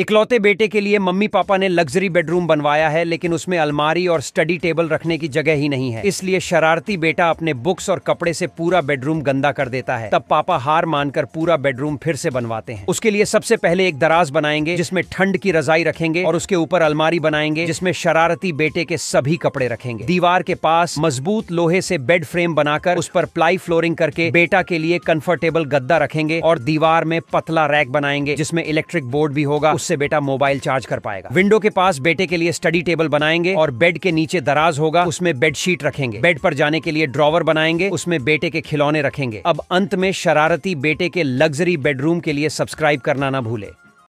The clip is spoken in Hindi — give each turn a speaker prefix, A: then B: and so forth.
A: इकलौते बेटे के लिए मम्मी पापा ने लग्जरी बेडरूम बनवाया है लेकिन उसमें अलमारी और स्टडी टेबल रखने की जगह ही नहीं है इसलिए शरारती बेटा अपने बुक्स और कपड़े से पूरा बेडरूम गंदा कर देता है तब पापा हार मानकर पूरा बेडरूम फिर से बनवाते हैं उसके लिए सबसे पहले एक दराज बनाएंगे जिसमें ठंड की रजाई रखेंगे और उसके ऊपर अलमारी बनाएंगे जिसमें शरारती बेटे के सभी कपड़े रखेंगे दीवार के पास मजबूत लोहे से बेड फ्रेम बनाकर उस पर प्लाई फ्लोरिंग करके बेटा के लिए कंफर्टेबल गद्दा रखेंगे और दीवार में पतला रैक बनाएंगे जिसमें इलेक्ट्रिक बोर्ड भी होगा उससे बेटा मोबाइल चार्ज कर पाएगा विंडो के पास बेटे के लिए स्टडी टेबल बनाएंगे और बेड के नीचे दराज होगा उसमें बेडशीट रखेंगे बेड पर जाने के लिए ड्रॉवर बनाएंगे उसमें बेटे के खिलौने रखेंगे अब अंत में शरारती बेटे के लग्जरी बेडरूम के लिए सब्सक्राइब करना ना भूले